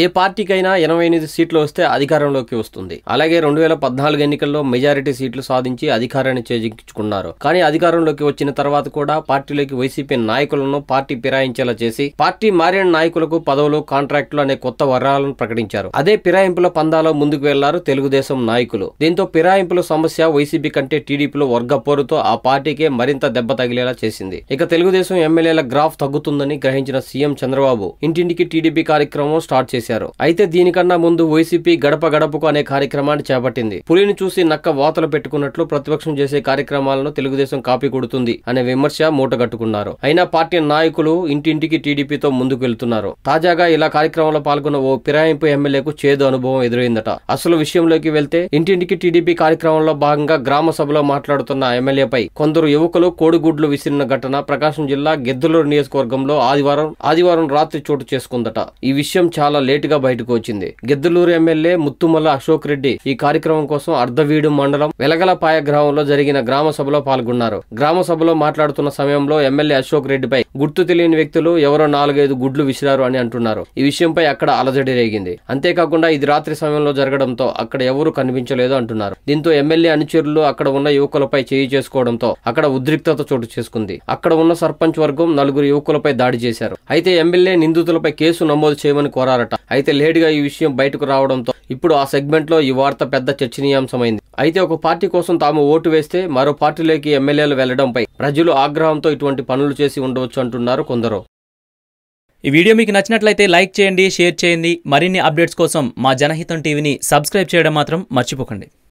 ఏ పార్టీకైనా ఎనభై ఎనిమిది సీట్లు వస్తే అధికారంలోకి వస్తుంది అలాగే రెండు వేల పద్నాలుగు ఎన్నికల్లో మెజారిటీ సీట్లు సాధించి అధికారాన్ని చేజించుకున్నారు కానీ అధికారంలోకి వచ్చిన తర్వాత కూడా పార్టీలోకి వైసీపీ నాయకులను పార్టీ ఫిరాయించేలా చేసి పార్టీ మారిన నాయకులకు పదవులు కాంట్రాక్టులు అనే కొత్త వరాలను ప్రకటించారు అదే ఫిరాయింపుల పందాలో ముందుకు వెళ్లారు తెలుగుదేశం నాయకులు దీంతో ఫిరాయింపుల సమస్య వైసీపీ కంటే టీడీపీలో వర్గ పోరుతో ఆ పార్టీకే మరింత దెబ్బ తగిలేలా చేసింది ఇక తెలుగుదేశం ఎమ్మెల్యేల గ్రాఫ్ తగ్గుతుందని గ్రహించిన సీఎం చంద్రబాబు ఇంటింటికి టీడీపీ కార్యక్రమం స్టార్ట్ చేసింది చేశారు అయితే దీనికన్నా ముందు వైసీపీ గడప గడపకు అనే కార్యక్రమాన్ని చేపట్టింది పులిని చూసి నక్క వాతలు పెట్టుకున్నట్లు ప్రతిపక్షం చేసే కార్యక్రమాలను తెలుగుదేశం కాపీ కొడుతుంది అనే విమర్శ మూటగట్టుకున్నారు అయినా పార్టీ నాయకులు ఇంటింటికి టీడీపీతో ముందుకు వెళ్తున్నారు తాజాగా ఇలా కార్యక్రమంలో పాల్గొన్న ఓ పిరాయింపు ఎమ్మెల్యేకు చేదు అనుభవం ఎదురైందట అసలు విషయంలోకి వెళ్తే ఇంటింటికి టీడీపీ కార్యక్రమంలో భాగంగా గ్రామ సభలో మాట్లాడుతున్న ఎమ్మెల్యేపై కొందరు యువకులు కోడిగుడ్లు విసిరిన ఘటన ప్రకాశం జిల్లా గెద్దులూరు నియోజకవర్గంలో ఆదివారం ఆదివారం రాత్రి చోటు చేసుకుందట ఈ విషయం చాలా లేటుగా బయటకు వచ్చింది గిద్దలూరు ఎమ్మెల్యే ముత్తుమల్ల అశోక్ రెడ్డి ఈ కార్యక్రమం కోసం అర్ధవీడు మండలం వెలగలపాయ గ్రామంలో జరిగిన గ్రామ సభలో పాల్గొన్నారు గ్రామ సభలో మాట్లాడుతున్న సమయంలో ఎమ్మెల్యే అశోక్ రెడ్డిపై గుర్తు తెలియని వ్యక్తులు ఎవరో నాలుగైదు గుడ్లు విసిరారు అని అంటున్నారు ఈ విషయంపై అక్కడ అలజడి రేగింది అంతేకాకుండా ఇది రాత్రి సమయంలో జరగడంతో అక్కడ ఎవరూ కనిపించలేదు అంటున్నారు దీంతో ఎమ్మెల్యే అనుచరులు అక్కడ ఉన్న యువకులపై చేయి చేసుకోవడంతో అక్కడ ఉద్రిక్తత చోటు చేసుకుంది అక్కడ ఉన్న సర్పంచ్ వర్గం నలుగురు యువకులపై దాడి చేశారు అయితే ఎమ్మెల్యే నిందితులపై కేసు నమోదు చేయమని కోరారట అయితే లేటుగా ఈ విషయం బయటకు రావడంతో ఇప్పుడు ఆ సెగ్మెంట్లో ఈ వార్త పెద్ద చర్చనీయాంశమైంది అయితే ఒక పార్టీ కోసం తాము ఓటు వేస్తే మరో పార్టీలోకి ఎమ్మెల్యేలు వెళ్లడంపై ప్రజలు ఆగ్రహంతో ఇటువంటి పనులు చేసి ఉండవచ్చు అంటున్నారు కొందరు ఈ వీడియో మీకు నచ్చినట్లయితే లైక్ చేయండి షేర్ చేయండి మరిన్ని అప్డేట్స్ కోసం మా జనహితం టీవీని సబ్స్క్రైబ్ చేయడం మాత్రం మర్చిపోకండి